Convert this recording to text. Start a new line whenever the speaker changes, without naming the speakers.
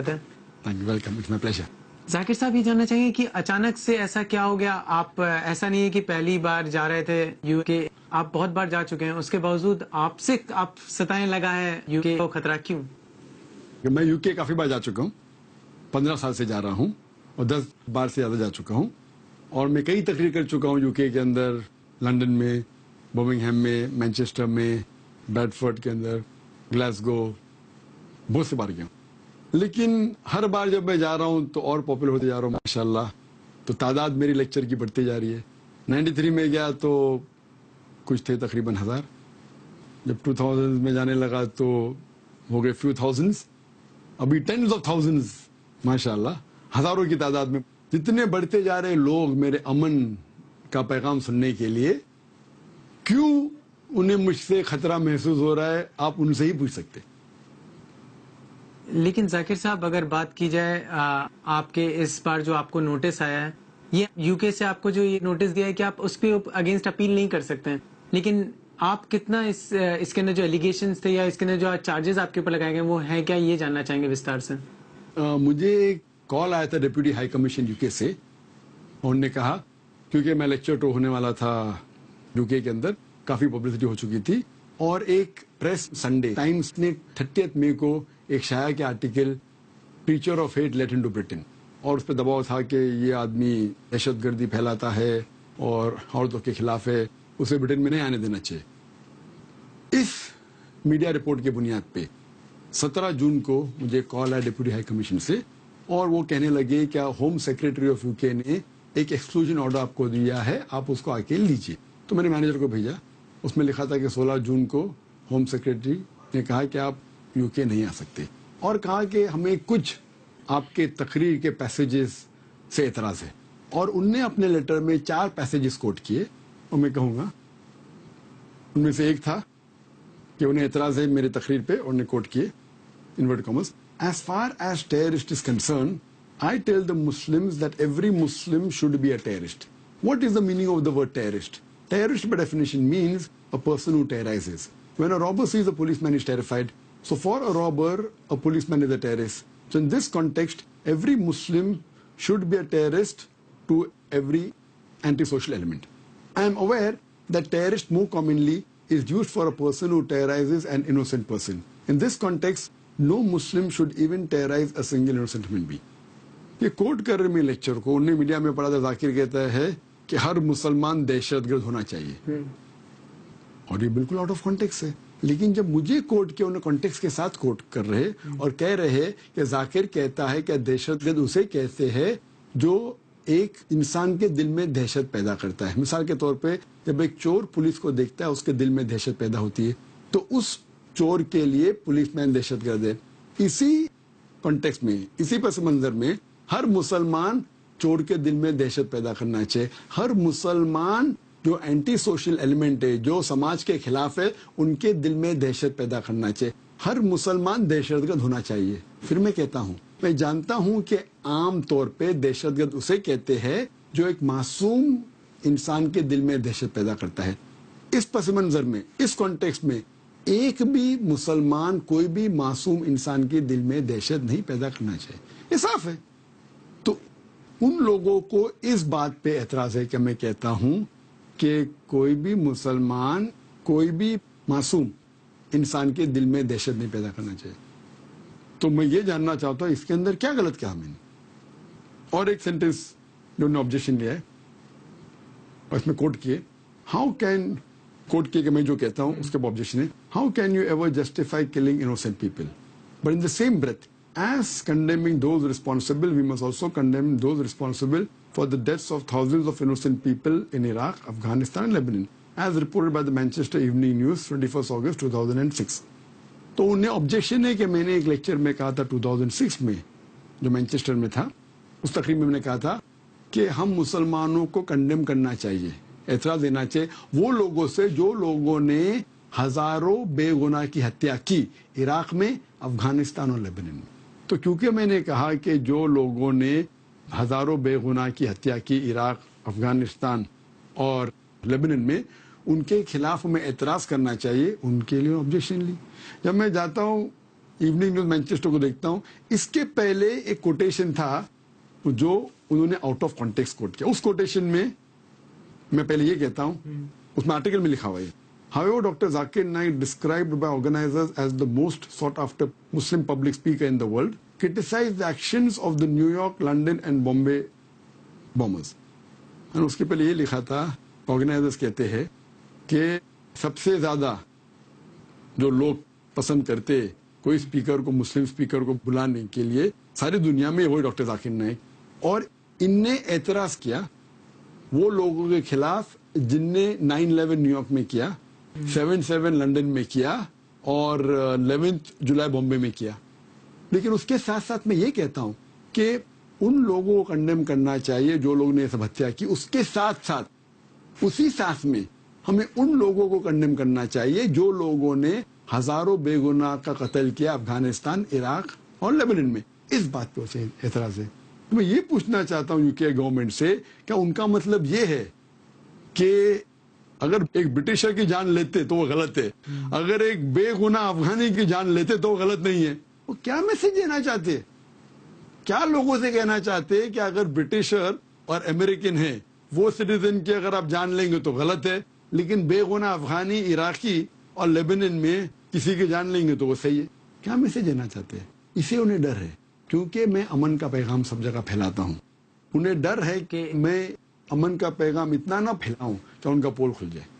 जाकिर साहब ये जानना चाहिए कि अचानक से ऐसा क्या हो गया आप ऐसा नहीं है कि पहली बार जा रहे थे यूके आप बहुत बार जा चुके हैं उसके बावजूद आपसे आप सताए लगा है यूके को खतरा क्यों मैं यूके काफी बार जा चुका हूँ पंद्रह साल से जा रहा हूँ और दस बार से ज्यादा जा चुका हूँ और मैं कई तकरीर कर चुका हूँ यूके के अंदर लंदन में बोमिंग में मैनचेस्टर में ब्रेडफोर्ड के अंदर ग्लासगो बहुत से बार गया हूँ लेकिन हर बार जब मैं जा रहा हूँ तो और पॉपुलर होते जा रहा हूँ माशाल्लाह तो तादाद मेरी लेक्चर की बढ़ती जा रही है 93 में गया तो कुछ थे तकरीबन हज़ार जब टू थाउजेंड में जाने लगा तो हो गए फ्यू थाउजेंड्स अभी टेंस ऑफ थाउजेंड्स माशाल्लाह हज़ारों की तादाद में जितने बढ़ते जा रहे लोग मेरे अमन का पैगाम सुनने के लिए क्यों उन्हें मुझसे खतरा महसूस हो रहा है आप उनसे ही पूछ सकते हैं लेकिन जाकिर साहब अगर बात की जाए आपके इस बार जो आपको नोटिस आया है ये यूके से आपको जो ये नोटिस दिया है कि आप उस पर अगेंस्ट अपील नहीं कर सकते हैं लेकिन आप कितना इस इसके अंदर जो एलिगेशन थे या इसके अंदर जो चार्जेस आपके ऊपर लगाए गए वो है क्या ये जानना चाहेंगे विस्तार से आ, मुझे कॉल आया था डिप्यूटी हाई कमीशन यूके से उन्होंने कहा क्योंकि मैं लेक्चर टो तो होने वाला था यूके के अंदर काफी पब्लिसिटी हो चुकी थी और एक प्रेस संडे टाइम्स ने थर्टी मई को एक शाया के article teacher of hate let in to Britain और उस पर दबाव था कि ये आदमी दहशतगर्दी फैलाता है और औरतों के खिलाफ है उसे ब्रिटेन में नहीं आने देना चाहिए इस मीडिया रिपोर्ट के बुनियाद पे 17 जून को मुझे कॉल आया डिप्यूटी हाई कमीशन से और वो कहने लगे क्या होम सेक्रेटरी ऑफ यूके ने एक एक्सक्लूजन ऑर्डर आपको दिया है आप उसको आके लीजिए तो मैंने मैनेजर को भेजा उसमें लिखा था कि 16 जून को होम सेक्रेटरी ने कहा कि आप यूके नहीं आ सकते और कहा कि हमें कुछ आपके तकरीर के पैसेजेस से एतराज़ है और उनने अपने लेटर में चार पैसेजेस कोट किए और मैं कहूंगा उनमें से एक था कि उन्हें एतराज़ है मेरे तकरीर पे और उन्हें कोट किए inverted commas as far as terrorist is concern I tell the Muslim that every Muslim should be a terrorist what is the meaning of the word terrorist Terrorist by definition means a person who terrorizes. When a robber sees a policeman, he's terrified. So for a robber, a policeman is a terrorist. So in this context, every Muslim should be a terrorist to every antisocial element. I am aware that terrorist more commonly is used for a person who terrorizes an innocent person. In this context, no Muslim should even terrorize a single innocent human being. ये quote कर रहे मैं lecture को उन्हें media में पढ़ा था जाकिर कहता है कि हर मुसलमान दहशतगर्द होना चाहिए हम्म। और ये बिल्कुल आउट ऑफ कॉन्टेक्स्ट है लेकिन जब मुझे कोर्ट के उन्हें कॉन्टेक्स्ट के साथ कोर्ट कर रहे हम्म। और कह रहे कि जाकिर कहता है कि दहशतगर्द उसे कहते हैं जो एक इंसान के दिल में दहशत पैदा करता है मिसाल के तौर पे जब एक चोर पुलिस को देखता है उसके दिल में दहशत पैदा होती है तो उस चोर के लिए पुलिस मैन दहशत गर्द है इसी कॉन्टेक्स्ट में इसी पस मंजर में हर मुसलमान चोर के दिल में दहशत पैदा करना चाहिए हर मुसलमान जो एंटी सोशल एलिमेंट है जो समाज के खिलाफ है उनके दिल में दहशत पैदा करना चाहिए हर मुसलमान दहशतगर्द होना चाहिए फिर मैं कहता हूँ मैं जानता हूँ कि आम तौर पे दहशतगर्द उसे कहते हैं जो एक मासूम इंसान के दिल में दहशत पैदा करता है इस पस मंजर में इस कॉन्टेक्स्ट में एक भी मुसलमान कोई भी मासूम इंसान के दिल में दहशत नहीं पैदा करना चाहिए ये साफ है उन लोगों को इस बात पे एतराज है कि मैं कहता हूं कि कोई भी मुसलमान कोई भी मासूम इंसान के दिल में दहशत नहीं पैदा करना चाहिए तो मैं ये जानना चाहता हूं इसके अंदर क्या गलत क्या मैंने और एक सेंटेंस जो ने ऑब्जेक्शन लिया है और इसमें कोट किए हाउ कैन कोट किए कि मैं जो कहता हूं उसके ऑब्जेक्शन है how can you ever justify killing innocent people but in the same breath As condemning those responsible, we must also condemn those responsible for the deaths of thousands of innocent people in Iraq, Afghanistan and Lebanon, as reported by the Manchester Evening News, 21st August 2006. तो उन्हें objection है कि मैंने एक lecture में कहा था 2006 में जो Manchester में था उस तकरीब में मैंने कहा था कि हम मुसलमानों को condemn करना चाहिए एतराज देना चाहिए वो लोगों से जो लोगों ने हजारों बेगुनाह की हत्या की इराक में अफगानिस्तान और लेबनान में तो क्योंकि मैंने कहा कि जो लोगों ने हज़ारों बेगुनाह की हत्या की इराक अफगानिस्तान और लेबनन में उनके खिलाफ हमें एतराज़ करना चाहिए उनके लिए ऑब्जेक्शन ली जब मैं जाता हूँ इवनिंग न्यूज मैनचेस्टर को देखता हूँ इसके पहले एक कोटेशन था जो उन्होंने आउट ऑफ कॉन्टेक्स्ट कोट किया उस कोटेशन में मैं पहले ये कहता हूँ हम्म। उसमें आर्टिकल में लिखा हुआ है However, Dr. Zakir Naik, described by organizers as the most sought after Muslim public speaker in the world, criticized the actions of the New York, London and Bombay bombers. And उसके पहले ये लिखा था organisers कहते हैं कि सबसे ज़्यादा जो लोग पसंद करते कोई स्पीकर को मुस्लिम स्पीकर को बुलाने के लिए सारी दुनिया में वही डॉक्टर जाकिर नाइक और इनने ऐतराज किया वो लोगों के खिलाफ जिनने 9/11 न्यूयॉर्क में किया सेवन सेवन लंडन में किया और इलेवेंथ जुलाई बॉम्बे में किया लेकिन उसके साथ साथ मैं ये कहता हूँ कि उन लोगों को कंडेम करना चाहिए जो लोग ने सब हत्या की उसके साथ साथ उसी सांस में हमें उन लोगों को कंडेम करना चाहिए जो लोगों ने हजारों बेगुनाह का कत्ल किया अफगानिस्तान इराक और लेबनान में इस बात पर उसे एतराज है तो मैं ये पूछना चाहता हूँ यूके गवर्नमेंट से क्या उनका मतलब ये है कि अगर एक ब्रिटिशर की जान लेते तो वो गलत है अगर एक बेगुना अफगानी की जान लेते तो वो गलत नहीं है वो क्या मैसेज देना चाहते क्या लोगों से कहना चाहते हैं कि अगर ब्रिटिशर और अमेरिकन है वो सिटीजन की अगर आप जान लेंगे तो गलत है लेकिन बेगुना अफगानी इराकी और लेबन में किसी की जान लेंगे तो वो सही है क्या मैसेज देना चाहते हैं इसे उन्हें डर है क्योंकि मैं अमन का पैगाम सब जगह फैलाता हूँ उन्हें डर है कि मैं अमन का पैगाम इतना ना फैलाऊं कि उनका पोल खुल जाए